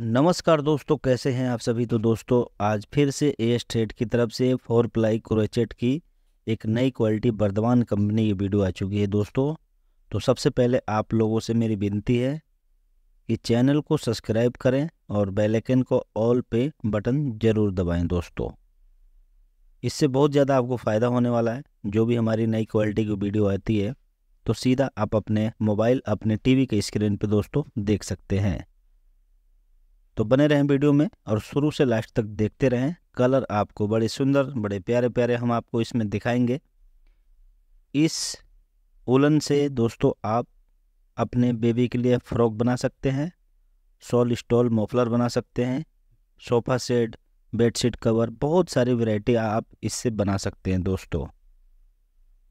नमस्कार दोस्तों कैसे हैं आप सभी तो दोस्तों आज फिर से ए एस ट्रेड की तरफ से फोर प्लाई क्रोचेट की एक नई क्वालिटी बर्धमान कंपनी की वीडियो आ चुकी है दोस्तों तो सबसे पहले आप लोगों से मेरी विनती है कि चैनल को सब्सक्राइब करें और बेल आइकन को ऑल पे बटन ज़रूर दबाएं दोस्तों इससे बहुत ज़्यादा आपको फ़ायदा होने वाला है जो भी हमारी नई क्वालिटी की वीडियो आती है तो सीधा आप अपने मोबाइल अपने टीवी के स्क्रीन पर दोस्तों देख सकते हैं तो बने रहें वीडियो में और शुरू से लास्ट तक देखते रहें कलर आपको बड़े सुंदर बड़े प्यारे प्यारे हम आपको इसमें दिखाएंगे इस उलन से दोस्तों आप अपने बेबी के लिए फ्रॉक बना सकते हैं सॉल स्टॉल मोफलर बना सकते हैं सोफ़ा सेट बेडशीट कवर बहुत सारी वैरायटी आप इससे बना सकते हैं दोस्तों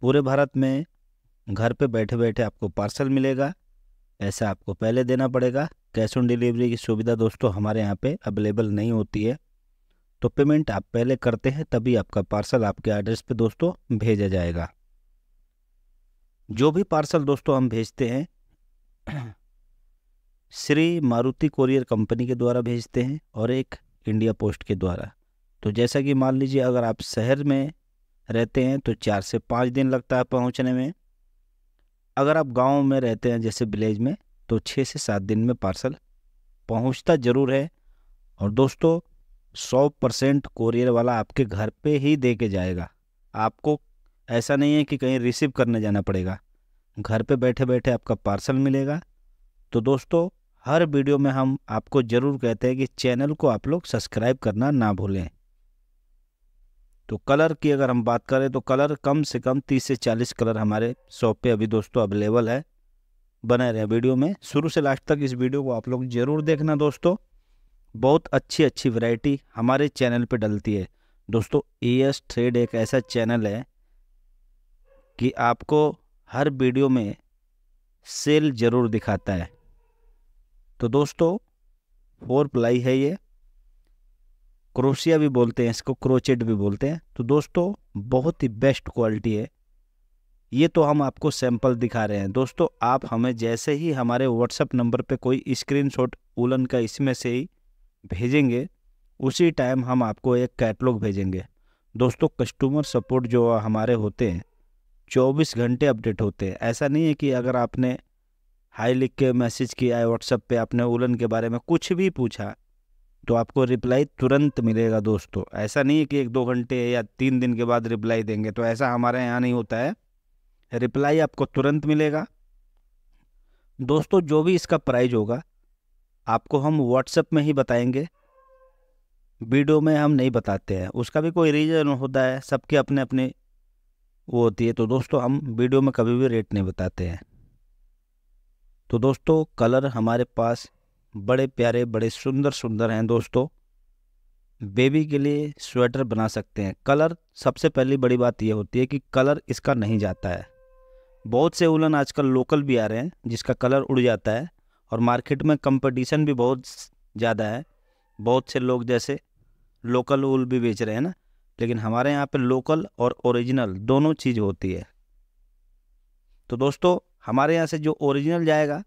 पूरे भारत में घर पे बैठे बैठे आपको पार्सल मिलेगा ऐसा आपको पहले देना पड़ेगा कैश ऑन डिलीवरी की सुविधा दोस्तों हमारे यहाँ पे अवेलेबल नहीं होती है तो पेमेंट आप पहले करते हैं तभी आपका पार्सल आपके एड्रेस पे दोस्तों भेजा जाएगा जो भी पार्सल दोस्तों हम भेजते हैं श्री मारुति कोरियर कंपनी के द्वारा भेजते हैं और एक इंडिया पोस्ट के द्वारा तो जैसा कि मान लीजिए अगर आप शहर में रहते हैं तो चार से पाँच दिन लगता है पहुंचने में अगर आप गाँव में रहते हैं जैसे विलेज में तो छः से सात दिन में पार्सल पहुंचता ज़रूर है और दोस्तों सौ परसेंट कोरियर वाला आपके घर पे ही दे के जाएगा आपको ऐसा नहीं है कि कहीं रिसीव करने जाना पड़ेगा घर पे बैठे बैठे आपका पार्सल मिलेगा तो दोस्तों हर वीडियो में हम आपको ज़रूर कहते हैं कि चैनल को आप लोग सब्सक्राइब करना ना भूलें तो कलर की अगर हम बात करें तो कलर कम से कम 30 से 40 कलर हमारे शॉप पे अभी दोस्तों अवेलेबल है बना रहे वीडियो में शुरू से लास्ट तक इस वीडियो को आप लोग जरूर देखना दोस्तों बहुत अच्छी अच्छी वैरायटी हमारे चैनल पे डलती है दोस्तों ई एस ट्रेड एक ऐसा चैनल है कि आपको हर वीडियो में सेल ज़रूर दिखाता है तो दोस्तों फोर प्लाई है ये क्रोशिया भी बोलते हैं इसको क्रोचेट भी बोलते हैं तो दोस्तों बहुत ही बेस्ट क्वालिटी है ये तो हम आपको सैंपल दिखा रहे हैं दोस्तों आप हमें जैसे ही हमारे व्हाट्सएप नंबर पे कोई स्क्रीनशॉट उलन का इसमें से ही भेजेंगे उसी टाइम हम आपको एक कैटलॉग भेजेंगे दोस्तों कस्टमर सपोर्ट जो हमारे होते हैं 24 घंटे अपडेट होते हैं ऐसा नहीं है कि अगर आपने हाई लिख के मैसेज किया है व्हाट्सएप पर आपने उलन के बारे में कुछ भी पूछा तो आपको रिप्लाई तुरंत मिलेगा दोस्तों ऐसा नहीं है कि एक दो घंटे या तीन दिन के बाद रिप्लाई देंगे तो ऐसा हमारे यहाँ नहीं होता है रिप्लाई आपको तुरंत मिलेगा दोस्तों जो भी इसका प्राइज होगा आपको हम व्हाट्सएप में ही बताएंगे वीडियो में हम नहीं बताते हैं उसका भी कोई रीज़न होता है सबके अपने अपने वो होती है तो दोस्तों हम वीडियो में कभी भी रेट नहीं बताते हैं तो दोस्तों कलर हमारे पास बड़े प्यारे बड़े सुंदर सुंदर हैं दोस्तों बेबी के लिए स्वेटर बना सकते हैं कलर सबसे पहली बड़ी बात यह होती है कि कलर इसका नहीं जाता है बहुत से उलन आजकल लोकल भी आ रहे हैं जिसका कलर उड़ जाता है और मार्केट में कंपटीशन भी बहुत ज़्यादा है बहुत से लोग जैसे लोकल उल भी बेच रहे हैं ना लेकिन हमारे यहाँ पे लोकल और ओरिजिनल दोनों चीज़ होती है तो दोस्तों हमारे यहाँ से जो ओरिजिनल जाएगा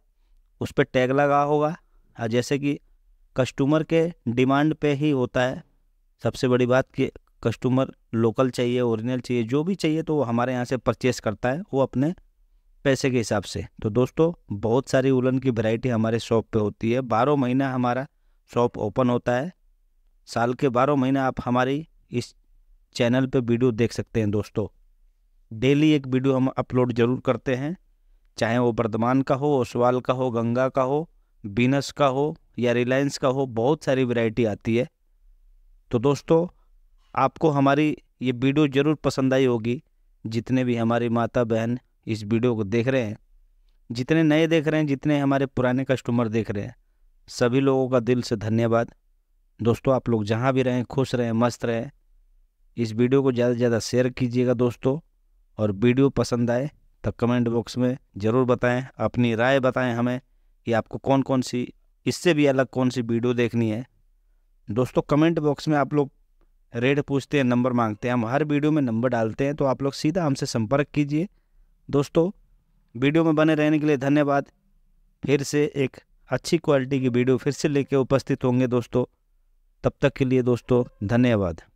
उस पर टैग लगा होगा और हाँ, जैसे कि कस्टमर के डिमांड पे ही होता है सबसे बड़ी बात कि कस्टमर लोकल चाहिए ओरिजिनल चाहिए जो भी चाहिए तो वो हमारे यहाँ से परचेस करता है वो अपने पैसे के हिसाब से तो दोस्तों बहुत सारी उलन की वैरायटी हमारे शॉप पे होती है बारह महीना हमारा शॉप ओपन होता है साल के बारह महीना आप हमारी इस चैनल पे वीडियो देख सकते हैं दोस्तों डेली एक वीडियो हम अपलोड ज़रूर करते हैं चाहे वो वर्धमान का हो ओसवाल का हो गंगा का हो बीनस का हो या रिलायंस का हो बहुत सारी वैरायटी आती है तो दोस्तों आपको हमारी ये वीडियो ज़रूर पसंद आई होगी जितने भी हमारी माता बहन इस वीडियो को देख रहे हैं जितने नए देख रहे हैं जितने हमारे पुराने कस्टमर देख रहे हैं सभी लोगों का दिल से धन्यवाद दोस्तों आप लोग जहाँ भी रहें खुश रहें मस्त रहें इस वीडियो को ज़्यादा से ज़्यादा शेयर कीजिएगा दोस्तों और वीडियो पसंद आए तो कमेंट बॉक्स में ज़रूर बताएं अपनी राय बताएं हमें कि आपको कौन कौन सी इससे भी अलग कौन सी वीडियो देखनी है दोस्तों कमेंट बॉक्स में आप लोग रेट पूछते हैं नंबर मांगते हैं हम हर वीडियो में नंबर डालते हैं तो आप लोग सीधा हमसे संपर्क कीजिए दोस्तों वीडियो में बने रहने के लिए धन्यवाद फिर से एक अच्छी क्वालिटी की वीडियो फिर से लेके उपस्थित होंगे दोस्तों तब तक के लिए दोस्तों धन्यवाद